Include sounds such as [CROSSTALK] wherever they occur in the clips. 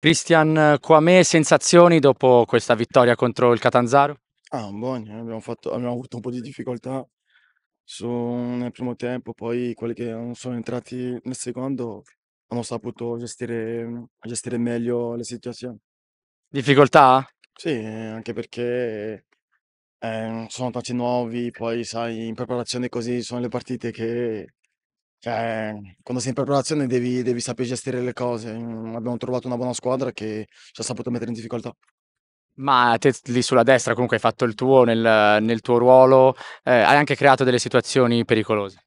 Cristian Quame, sensazioni dopo questa vittoria contro il Catanzaro? Ah, buoni, eh, abbiamo, fatto, abbiamo avuto un po' di difficoltà su, nel primo tempo, poi quelli che non sono entrati nel secondo hanno saputo gestire, gestire meglio le situazioni. Difficoltà? Sì, anche perché eh, sono tanti nuovi, poi sai, in preparazione così sono le partite che cioè, quando sei in preparazione devi, devi saper gestire le cose. Mm, abbiamo trovato una buona squadra che ci ha saputo mettere in difficoltà. Ma te lì sulla destra comunque hai fatto il tuo nel, nel tuo ruolo, eh, hai anche creato delle situazioni pericolose.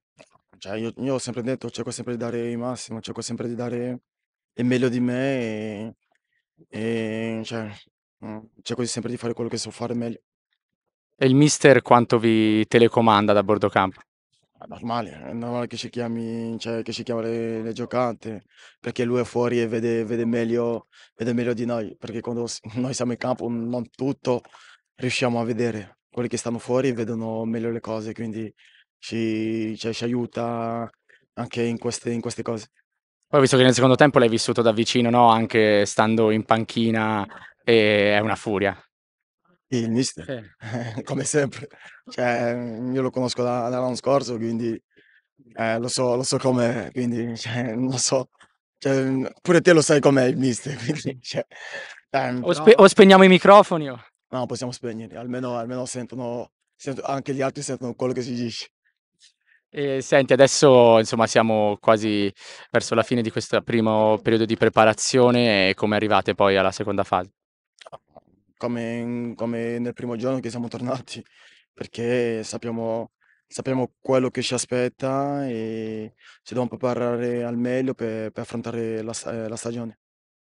Cioè, io, io ho sempre detto, cerco sempre di dare il massimo, cerco sempre di dare il meglio di me e, e, cioè, mm, cerco sempre di fare quello che so fare meglio. E il mister quanto vi telecomanda da bordo campo? È normale, è normale che si chiami, cioè, che si chiama le, le giocate, perché lui è fuori e vede, vede meglio, vede meglio di noi, perché quando [LAUGHS] noi siamo in campo non tutto riusciamo a vedere. Quelli che stanno fuori vedono meglio le cose, quindi ci, cioè, ci aiuta anche in queste, in queste cose. Poi visto che nel secondo tempo l'hai vissuto da vicino, no? Anche stando in panchina, eh, è una furia. Il mister, Sì. [LAUGHS] come sempre. Cioè, mhmm, io lo conosco da dall'anno scorso, quindi, ehm, lo so lo so com'è, quindi, [LAUGHS] cioè, non so. Cioè, mhmm, pure te lo sai com'è il mister, [LAUGHS] quindi, cioè, ehm, O spe però o spegniamo i microfoni o No, possiamo spegnere, almeno almeno sentono sento anche gli altri sentono quello che si dice. E senti, adesso insomma siamo quasi verso la fine di questo primo periodo di preparazione e come arrivate poi alla seconda fase? come, come nel primo giorno che siamo tornati, perché sappiamo, sappiamo quello che ci aspetta e ci dobbiamo preparare al meglio per, per affrontare la, eh, la stagione.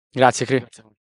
Grazie, Cri. Grazie.